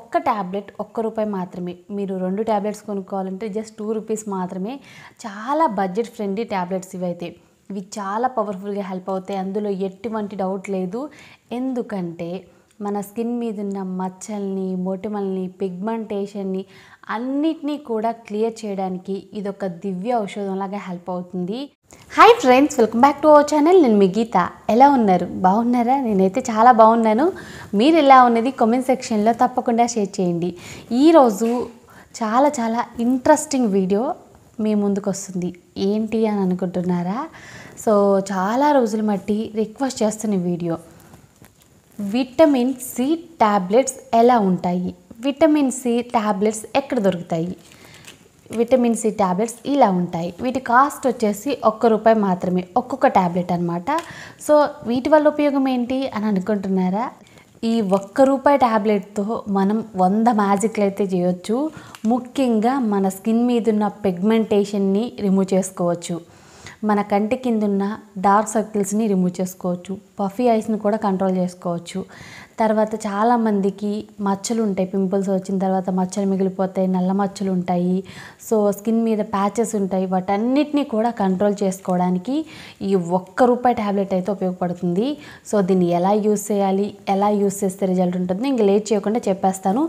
ఒక్క ట్యాబ్లెట్ ఒక్క రూపాయి మాత్రమే మీరు రెండు ట్యాబ్లెట్స్ కొనుక్కోవాలంటే జస్ట్ టూ రూపీస్ మాత్రమే చాలా బడ్జెట్ ఫ్రెండ్లీ ట్యాబ్లెట్స్ ఇవైతే ఇవి చాలా పవర్ఫుల్గా హెల్ప్ అవుతాయి అందులో ఎటువంటి డౌట్ లేదు ఎందుకంటే మన స్కిన్ మీద ఉన్న మచ్చల్ని మొటిమల్ని పిగ్మెంటేషన్ని అన్నిటినీ కూడా క్లియర్ చేయడానికి ఇదొక దివ్య ఔషధంలాగా హెల్ప్ అవుతుంది hi friends welcome back to our channel నేను మీ గీత ఎలా ఉన్నారు బాగున్నారా నేనైతే చాలా బాగున్నాను మీరు ఎలా ఉన్నది కామెంట్ సెక్షన్లో తప్పకుండా షేర్ చేయండి ఈరోజు చాలా చాలా ఇంట్రెస్టింగ్ వీడియో మీ ముందుకు వస్తుంది ఏంటి అని అనుకుంటున్నారా సో చాలా రోజులు మట్టి రిక్వెస్ట్ చేస్తున్న వీడియో విటమిన్ సి ట్యాబ్లెట్స్ ఎలా ఉంటాయి విటమిన్ సి ట్యాబ్లెట్స్ ఎక్కడ దొరుకుతాయి విటమిన్ సి ట్యాబ్లెట్స్ ఇలా ఉంటాయి వీటి కాస్ట్ వచ్చేసి ఒక్క రూపాయి మాత్రమే ఒక్కొక్క ట్యాబ్లెట్ అనమాట సో వీటి వల్ల ఉపయోగం ఏంటి అని అనుకుంటున్నారా ఈ ఒక్క రూపాయి ట్యాబ్లెట్తో మనం వంద మ్యాజిక్లు అయితే చేయొచ్చు ముఖ్యంగా మన స్కిన్ మీద ఉన్న పిగ్మెంటేషన్ని రిమూవ్ చేసుకోవచ్చు మన కంటి కిందున్న డార్క్ సర్కిల్స్ని రిమూవ్ చేసుకోవచ్చు పఫీ ఐస్ని కూడా కంట్రోల్ చేసుకోవచ్చు తర్వాత చాలామందికి మచ్చలు ఉంటాయి పింపుల్స్ వచ్చిన తర్వాత మచ్చలు మిగిలిపోతాయి నల్ల మచ్చలు ఉంటాయి సో స్కిన్ మీద ప్యాచెస్ ఉంటాయి వాటన్నిటినీ కూడా కంట్రోల్ చేసుకోవడానికి ఈ ఒక్క రూపాయి ట్యాబ్లెట్ అయితే ఉపయోగపడుతుంది సో దీన్ని ఎలా యూస్ చేయాలి ఎలా యూస్ చేస్తే రిజల్ట్ ఉంటుంది ఇంక లేట్ చేయకుండా చెప్పేస్తాను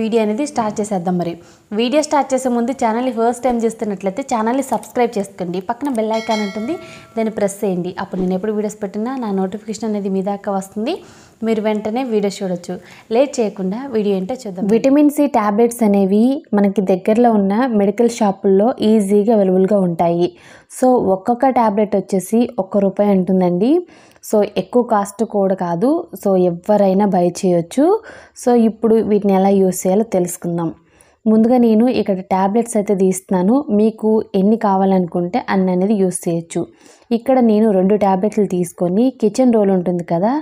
వీడియో అనేది స్టార్ట్ చేసేద్దాం మరి వీడియో స్టార్ట్ చేసే ముందు ఛానల్ని ఫస్ట్ టైం చూస్తున్నట్లయితే ఛానల్ని సబ్స్క్రైబ్ చేసుకోండి పక్కన బెల్ ఐకాన్ ఉంటుంది దాన్ని ప్రెస్ చేయండి అప్పుడు నేను ఎప్పుడు వీడియోస్ పెట్టినా నా నోటిఫికేషన్ అనేది మీ దాకా వస్తుంది మీరు వెంటనే వీడియో చూడొచ్చు లేట్ చేయకుండా వీడియో ఏంటో చూద్దాం విటమిన్ సి ట్యాబ్లెట్స్ అనేవి మనకి దగ్గరలో ఉన్న మెడికల్ షాపుల్లో ఈజీగా అవైలబుల్గా ఉంటాయి సో ఒక్కొక్క ట్యాబ్లెట్ వచ్చేసి ఒక్క రూపాయి ఉంటుందండి సో ఎక్కువ కాస్ట్ కూడా కాదు సో ఎవరైనా బై చేయొచ్చు సో ఇప్పుడు వీటిని ఎలా యూస్ చేయాలో తెలుసుకుందాం ముందుగా నేను ఇక్కడ ట్యాబ్లెట్స్ అయితే తీస్తున్నాను మీకు ఎన్ని కావాలనుకుంటే అన్ని అనేది యూస్ చేయొచ్చు ఇక్కడ నేను రెండు ట్యాబ్లెట్లు తీసుకొని కిచెన్ రోల్ ఉంటుంది కదా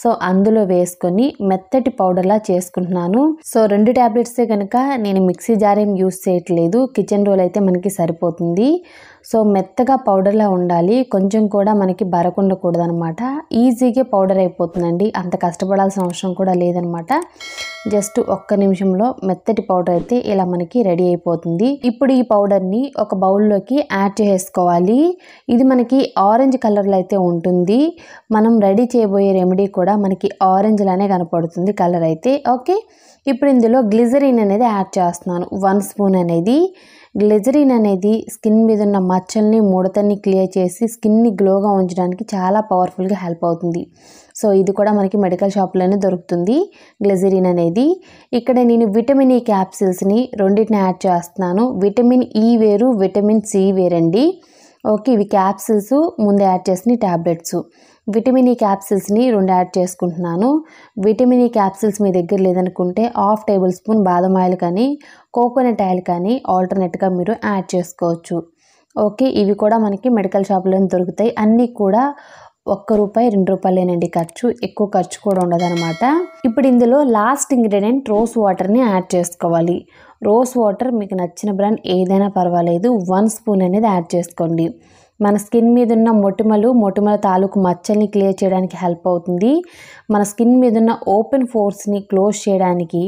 సో అందులో వేసుకొని మెత్తటి పౌడర్లా చేసుకుంటున్నాను సో రెండు ట్యాబ్లెట్సే కనుక నేను మిక్సీ జారేం యూస్ చేయట్లేదు కిచెన్ రోల్ అయితే మనకి సరిపోతుంది సో మెత్తగా పౌడర్లా ఉండాలి కొంచెం కూడా మనకి బరకుండకూడదు అనమాట ఈజీగా పౌడర్ అయిపోతుందండి అంత కష్టపడాల్సిన అవసరం కూడా లేదనమాట జస్ట్ ఒక్క నిమిషంలో మెత్తటి పౌడర్ అయితే ఇలా మనకి రెడీ అయిపోతుంది ఇప్పుడు ఈ పౌడర్ని ఒక బౌల్లోకి యాడ్ చేసుకోవాలి ఇది మనకి ఆరెంజ్ కలర్లో అయితే ఉంటుంది మనం రెడీ చేయబోయే రెమెడీ కూడా మనకి ఆరెంజ్ లానే కనపడుతుంది కలర్ అయితే ఓకే ఇప్పుడు ఇందులో గ్లిజరిన్ అనేది యాడ్ చేస్తున్నాను వన్ స్పూన్ అనేది గ్లెజరిన్ అనేది స్కిన్ మీద ఉన్న మచ్చల్ని ముడతని క్లియర్ చేసి స్కిన్ని గ్లోగా ఉంచడానికి చాలా పవర్ఫుల్గా హెల్ప్ అవుతుంది సో ఇది కూడా మనకి మెడికల్ షాప్లోనే దొరుకుతుంది గ్లెజరిన్ అనేది ఇక్కడ నేను విటమిన్ ఈ క్యాప్సిల్స్ని రెండింటిని యాడ్ చేస్తున్నాను విటమిన్ ఈ వేరు విటమిన్ సి వేరండి ఓకే ఇవి క్యాప్సిల్స్ ముందు యాడ్ చేసిన ట్యాబ్లెట్స్ విటమిన్ ఈ క్యాప్సిల్స్ని రెండు యాడ్ చేసుకుంటున్నాను విటమిన్ ఈ క్యాప్సిల్స్ మీ దగ్గర లేదనుకుంటే హాఫ్ టేబుల్ స్పూన్ బాదం ఆయిల్ కానీ కోకోనట్ ఆయిల్ కానీ ఆల్టర్నేట్గా మీరు యాడ్ చేసుకోవచ్చు ఓకే ఇవి కూడా మనకి మెడికల్ షాప్లో దొరుకుతాయి అన్నీ కూడా ఒక్క రూపాయి రెండు రూపాయలేనండి ఖర్చు ఎక్కువ ఖర్చు కూడా ఉండదనమాట ఇప్పుడు ఇందులో లాస్ట్ ఇంగ్రీడియంట్ రోస్ వాటర్ని యాడ్ చేసుకోవాలి రోస్ వాటర్ మీకు నచ్చిన బ్రాండ్ ఏదైనా పర్వాలేదు వన్ స్పూన్ అనేది యాడ్ చేసుకోండి మన స్కిన్ మీద ఉన్న మొటిమలు మొటిమల తాలూకు మచ్చల్ని క్లియర్ చేయడానికి హెల్ప్ అవుతుంది మన స్కిన్ మీద ఉన్న ఓపెన్ ఫోర్స్ని క్లోజ్ చేయడానికి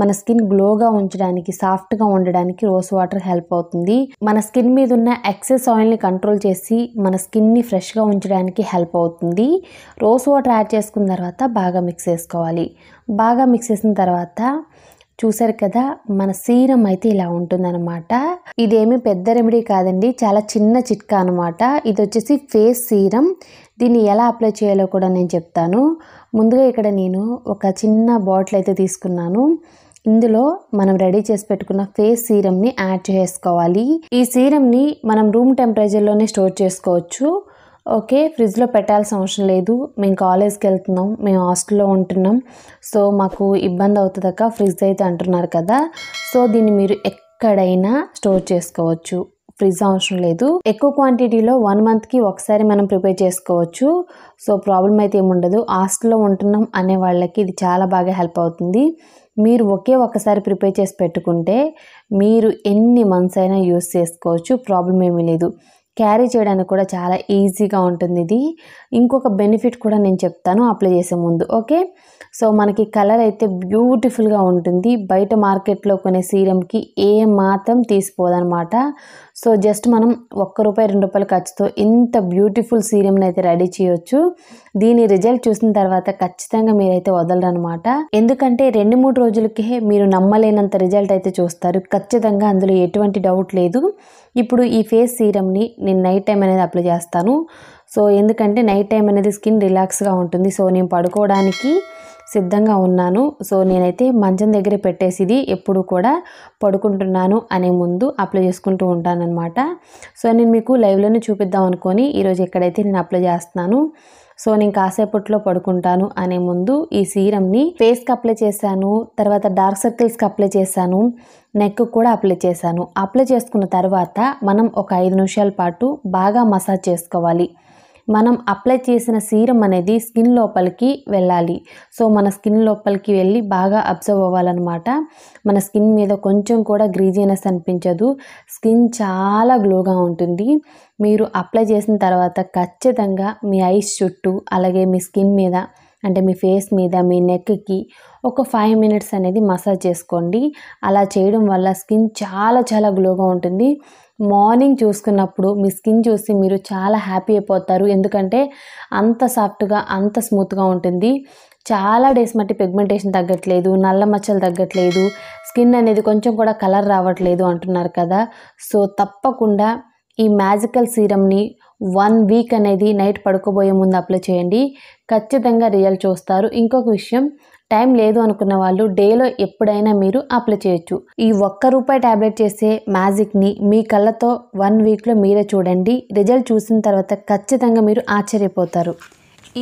మన స్కిన్ గ్లోగా ఉంచడానికి సాఫ్ట్గా ఉండడానికి రోజ్ వాటర్ హెల్ప్ అవుతుంది మన స్కిన్ మీద ఉన్న ఎక్సెస్ ఆయిల్ని కంట్రోల్ చేసి మన స్కిన్ని ఫ్రెష్గా ఉంచడానికి హెల్ప్ అవుతుంది రోజ్ వాటర్ యాడ్ చేసుకున్న తర్వాత బాగా మిక్స్ చేసుకోవాలి బాగా మిక్స్ చేసిన తర్వాత చూసారు కదా మన సీరం అయితే ఇలా ఉంటుందన్నమాట ఇదేమి పెద్ద రెమెడీ కాదండి చాలా చిన్న చిట్కా అనమాట ఇది వచ్చేసి ఫేస్ సీరం దీన్ని ఎలా అప్లై చేయాలో కూడా నేను చెప్తాను ముందుగా ఇక్కడ నేను ఒక చిన్న బాటిల్ అయితే తీసుకున్నాను ఇందులో మనం రెడీ చేసి పెట్టుకున్న ఫేస్ సీరంని యాడ్ చేసుకోవాలి ఈ సీరంని మనం రూమ్ టెంపరేచర్లోనే స్టోర్ చేసుకోవచ్చు ఓకే ఫ్రిడ్జ్లో పెట్టాల్సిన అవసరం లేదు మేము కాలేజ్కి వెళ్తున్నాం మేము హాస్టల్లో ఉంటున్నాం సో మాకు ఇబ్బంది అవుతుందక ఫ్రిడ్జ్ అయితే అంటున్నారు కదా సో దీన్ని మీరు ఎక్కడైనా స్టోర్ చేసుకోవచ్చు ఫ్రిడ్జ్ అవసరం లేదు ఎక్కువ క్వాంటిటీలో వన్ మంత్కి ఒకసారి మనం ప్రిపేర్ చేసుకోవచ్చు సో ప్రాబ్లం అయితే ఏముండదు హాస్టల్లో ఉంటున్నాం అనే వాళ్ళకి ఇది చాలా బాగా హెల్ప్ అవుతుంది మీరు ఒకే ఒక్కసారి ప్రిపేర్ చేసి పెట్టుకుంటే మీరు ఎన్ని మంత్స్ అయినా యూస్ చేసుకోవచ్చు ప్రాబ్లం ఏమీ లేదు క్యారీ చేయడానికి కూడా చాలా ఈజీగా ఉంటుంది ఇది ఇంకొక బెనిఫిట్ కూడా నేను చెప్తాను అప్లై చేసే ముందు ఓకే సో మనకి కలర్ అయితే బ్యూటిఫుల్గా ఉంటుంది బయట మార్కెట్లో కొనే సీరంకి ఏ మాత్రం తీసిపోదనమాట సో జస్ట్ మనం ఒక్క రూపాయి రెండు రూపాయల ఖర్చుతో ఇంత బ్యూటిఫుల్ సీరియంని అయితే రెడీ చేయొచ్చు దీని రిజల్ట్ చూసిన తర్వాత ఖచ్చితంగా మీరైతే వదలరనమాట ఎందుకంటే రెండు మూడు రోజులకే మీరు నమ్మలేనంత రిజల్ట్ అయితే చూస్తారు ఖచ్చితంగా అందులో ఎటువంటి డౌట్ లేదు ఇప్పుడు ఈ ఫేస్ సీరమ్ని నేను నైట్ టైం అనేది అప్లై చేస్తాను సో ఎందుకంటే నైట్ టైం అనేది స్కిన్ రిలాక్స్గా ఉంటుంది సో నేను పడుకోవడానికి సిద్ధంగా ఉన్నాను సో నేనైతే మంచం దగ్గర పెట్టేసిది ఎప్పుడు కూడా పడుకుంటున్నాను అనే ముందు అప్లై చేసుకుంటూ అనమాట సో నేను మీకు లైవ్లోనే చూపిద్దాం అనుకొని ఈరోజు ఎక్కడైతే నేను అప్లై చేస్తున్నాను సో నేను కాసేపట్లో పడుకుంటాను అనే ముందు ఈ సీరమ్ని ఫేస్కి అప్లై చేశాను తర్వాత డార్క్ సర్కిల్స్కి అప్లై చేశాను నెక్ కూడా అప్లై చేశాను అప్లై చేసుకున్న తర్వాత మనం ఒక ఐదు నిమిషాల పాటు బాగా మసాజ్ చేసుకోవాలి మనం అప్లై చేసిన సీరం అనేది స్కిన్ లోపలికి వెళ్ళాలి సో మన స్కిన్ లోపలికి వెళ్ళి బాగా అబ్జర్వ్ అవ్వాలన్నమాట మన స్కిన్ మీద కొంచెం కూడా గ్రీజీనెస్ అనిపించదు స్కిన్ చాలా గ్లోగా ఉంటుంది మీరు అప్లై చేసిన తర్వాత ఖచ్చితంగా మీ ఐస్ చుట్టూ అలాగే మీ స్కిన్ మీద అంటే మీ ఫేస్ మీద మీ నెక్కి ఒక ఫైవ్ మినిట్స్ అనేది మసాజ్ చేసుకోండి అలా చేయడం వల్ల స్కిన్ చాలా చాలా గ్లోగా ఉంటుంది మార్నింగ్ చూసుకున్నప్పుడు మీ స్కిన్ చూసి మీరు చాలా హ్యాపీ అయిపోతారు ఎందుకంటే అంత సాఫ్ట్గా అంత స్మూత్గా ఉంటుంది చాలా డేస్ మట్టి పిగ్మెంటేషన్ తగ్గట్లేదు నల్ల మచ్చలు తగ్గట్లేదు స్కిన్ అనేది కొంచెం కూడా కలర్ రావట్లేదు అంటున్నారు కదా సో తప్పకుండా ఈ మ్యాజికల్ సీరమ్ని వన్ వీక్ అనేది నైట్ పడుకోబోయే ముందు అప్లై చేయండి ఖచ్చితంగా రియల్ చూస్తారు ఇంకొక విషయం టైం లేదు అనుకున్న వాళ్ళు డేలో ఎప్పుడైనా మీరు అప్లై చేయొచ్చు ఈ ఒక్క రూపాయి ట్యాబ్లెట్ చేసే మ్యాజిక్ని మీ కళ్ళతో వన్ వీక్లో మీరే చూడండి రిజల్ట్ చూసిన తర్వాత ఖచ్చితంగా మీరు ఆశ్చర్యపోతారు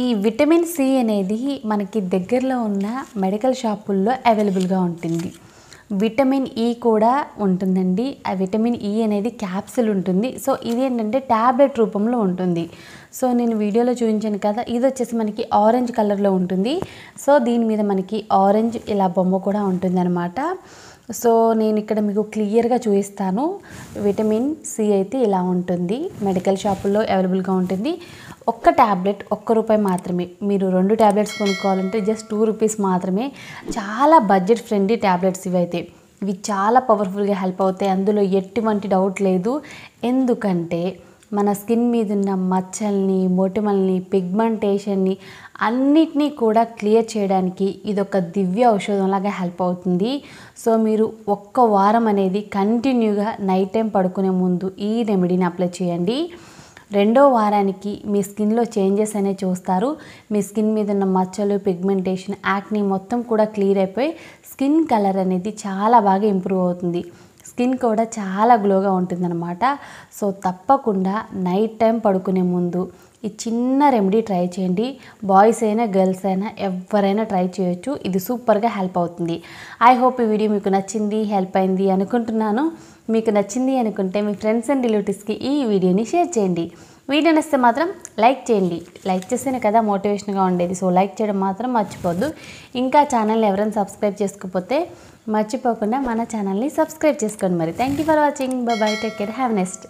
ఈ విటమిన్ సి అనేది మనకి దగ్గరలో ఉన్న మెడికల్ షాపుల్లో అవైలబుల్గా ఉంటుంది విటమిన్ ఈ కూడా ఉంటుందండి ఆ విటమిన్ ఈ అనేది క్యాప్సిల్ ఉంటుంది సో ఇది ఏంటంటే ట్యాబ్లెట్ రూపంలో ఉంటుంది సో నేను వీడియోలో చూపించాను కదా ఇది వచ్చేసి మనకి ఆరెంజ్ కలర్లో ఉంటుంది సో దీని మీద మనకి ఆరెంజ్ ఇలా బొమ్మ కూడా ఉంటుంది అనమాట సో నేను ఇక్కడ మీకు క్లియర్గా చూపిస్తాను విటమిన్ సి అయితే ఇలా ఉంటుంది మెడికల్ షాపుల్లో అవైలబుల్గా ఉంటుంది ఒక్క ట్యాబ్లెట్ ఒక్క రూపాయి మాత్రమే మీరు రెండు ట్యాబ్లెట్స్ కొనుక్కోవాలంటే జస్ట్ టూ రూపీస్ మాత్రమే చాలా బడ్జెట్ ఫ్రెండ్లీ ట్యాబ్లెట్స్ ఇవైతే ఇవి చాలా పవర్ఫుల్గా హెల్ప్ అవుతాయి అందులో ఎటువంటి డౌట్ లేదు ఎందుకంటే మన స్కిన్ మీద ఉన్న మచ్చల్ని మొటిమల్ని పిగ్మెంటేషన్ని అన్నిటినీ కూడా క్లియర్ చేయడానికి ఇది ఒక దివ్య ఔషధంలాగా హెల్ప్ అవుతుంది సో మీరు ఒక్క వారం అనేది కంటిన్యూగా నైట్ టైం పడుకునే ముందు ఈ రెమెడీని అప్లై చేయండి రెండో వారానికి మీ స్కిన్లో చేంజెస్ అనేవి చూస్తారు మీ స్కిన్ మీద ఉన్న మచ్చలు పిగ్మెంటేషన్ యాక్ని మొత్తం కూడా క్లియర్ అయిపోయి స్కిన్ కలర్ అనేది చాలా బాగా ఇంప్రూవ్ అవుతుంది స్కిన్ కూడా చాలా గ్లోగా ఉంటుందన్నమాట సో తప్పకుండా నైట్ టైం పడుకునే ముందు ఈ చిన్న రెమెడీ ట్రై చేయండి బాయ్స్ అయినా గర్ల్స్ అయినా ఎవరైనా ట్రై చేయొచ్చు ఇది సూపర్గా హెల్ప్ అవుతుంది ఐ హోప్ ఈ వీడియో మీకు నచ్చింది హెల్ప్ అయింది అనుకుంటున్నాను మీకు నచ్చింది అనుకుంటే మీ ఫ్రెండ్స్ అండ్ రిలేటివ్స్కి ఈ వీడియోని షేర్ చేయండి వీడియో నచ్చితే మాత్రం లైక్ చేయండి లైక్ చేస్తేనే కదా మోటివేషన్గా ఉండేది సో లైక్ చేయడం మాత్రం మర్చిపోద్దు ఇంకా ఛానల్ని ఎవరైనా సబ్స్క్రైబ్ చేసుకోకపోతే మర్చిపోకుండా మన ఛానల్ని సబ్స్క్రైబ్ చేసుకోండి మరి thank you for watching bye take care have next